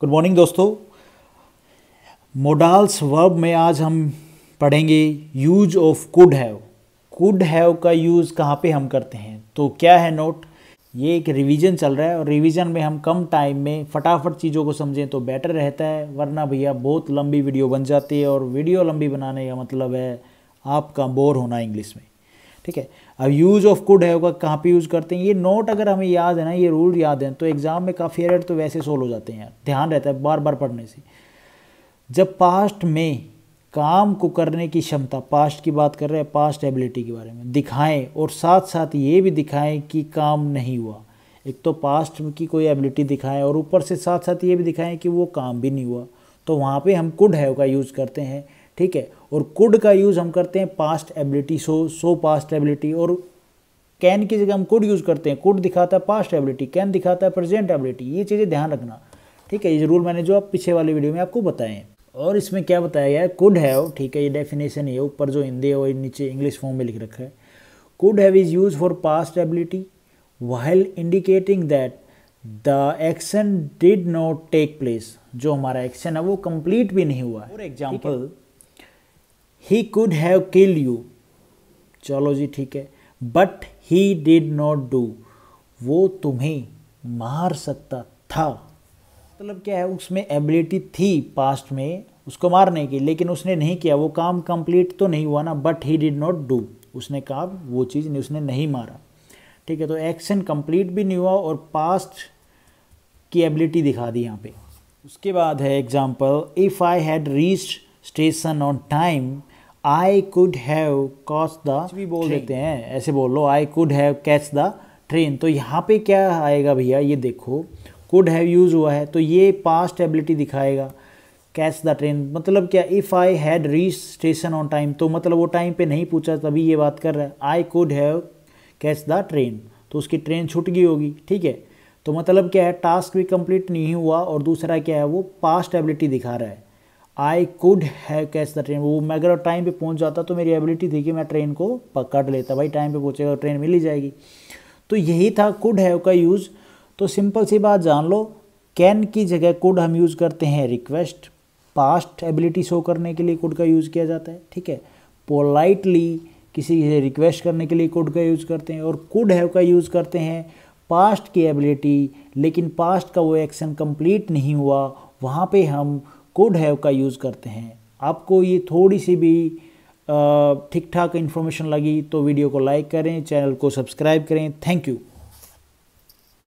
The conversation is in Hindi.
गुड मॉर्निंग दोस्तों मोडाल्स वर्ब में आज हम पढ़ेंगे use of could have could have का यूज़ कहाँ पे हम करते हैं तो क्या है नोट ये एक रिवीजन चल रहा है और रिवीजन में हम कम टाइम में फटाफट चीज़ों को समझें तो बेटर रहता है वरना भैया बहुत लंबी वीडियो बन जाती है और वीडियो लंबी बनाने का मतलब है आपका बोर होना इंग्लिश में ठीक है अब यूज़ ऑफ कुड है होगा कहाँ पे यूज़ करते हैं ये नोट अगर हमें याद है ना ये रूल याद है तो एग्ज़ाम में काफ़ी एरर तो वैसे सोल्व हो जाते हैं यार ध्यान रहता है बार बार पढ़ने से जब पास्ट में काम को करने की क्षमता पास्ट की बात कर रहे हैं पास्ट एबिलिटी के बारे में दिखाएं और साथ साथ ये भी दिखाएं कि काम नहीं हुआ एक तो पास्ट की कोई एबिलिटी दिखाएं और ऊपर से साथ साथ ये भी दिखाएं कि वो काम भी नहीं हुआ तो वहाँ पे हम कुड है का यूज़ करते हैं ठीक है और कुड का यूज़ हम करते हैं past ability so so past ability और कैन की जगह हम कुड यूज़ करते हैं कुड दिखाता है पास्ट एबिलिटी कैन दिखाता है प्रेजेंट एबिलिटी ये चीज़ें ध्यान रखना ठीक है ये रूल मैंने जो आप पीछे वाली वीडियो में आपको बताएं और इसमें क्या बताया गया है कुड हैव ठीक है ये डेफिनेशन है ऊपर जो हिंदी है वो नीचे इंग्लिश फॉर्म में लिख रखा है could have is use for past ability while indicating that the action did not take place जो हमारा एक्शन है वो कंप्लीट भी नहीं हुआ for example he could have kill you चलो जी ठीक है but he did not do वो तुम्हें मार सकता था मतलब क्या है उसमें एबिलिटी थी पास्ट में उसको मारने की लेकिन उसने नहीं किया वो काम कंप्लीट तो नहीं हुआ ना but he did not do उसने काम वो चीज़ नहीं उसने नहीं मारा ठीक है तो एक्शन कंप्लीट भी नहीं हुआ और पास्ट की एबिलिटी दिखा दी यहाँ पे उसके बाद है example if I had reach station on time I could have caught the बोल देते हैं ऐसे बोल लो I could have catch the train तो यहाँ पे क्या आएगा भैया ये देखो कुड हैव यूज़ हुआ है तो ये पास्ट एबिलिटी दिखाएगा कैच द ट्रेन मतलब क्या if I had reach station on time तो मतलब वो टाइम पे नहीं पूछा तभी ये बात कर रहा है I could have catch the train तो उसकी ट्रेन छूट गई होगी ठीक है तो मतलब क्या है टास्क भी कंप्लीट नहीं हुआ और दूसरा क्या है वो पास्ट एबिलिटी दिखा रहा है I could have catch the train वो मैं अगर टाइम पे पहुंच जाता तो मेरी एबिलिटी थी कि मैं ट्रेन को पकड़ लेता भाई टाइम पे पहुंचेगा ट्रेन तो मिल ही जाएगी तो यही था कुड हैव का यूज़ तो सिंपल सी बात जान लो कैन की जगह कुड हम यूज़ करते हैं रिक्वेस्ट पास्ट एबिलिटी शो करने के लिए कुड का यूज़ किया जाता है ठीक है पोलाइटली किसी से रिक्वेस्ट करने के लिए कुड का यूज़ करते हैं और कुड हैव का यूज़ करते हैं पास्ट की एबिलिटी लेकिन पास्ट का वो एक्शन कंप्लीट नहीं हुआ वहाँ पे हम कोड हैव का यूज़ करते हैं आपको ये थोड़ी सी भी ठीक ठाक इन्फॉर्मेशन लगी तो वीडियो को लाइक करें चैनल को सब्सक्राइब करें थैंक यू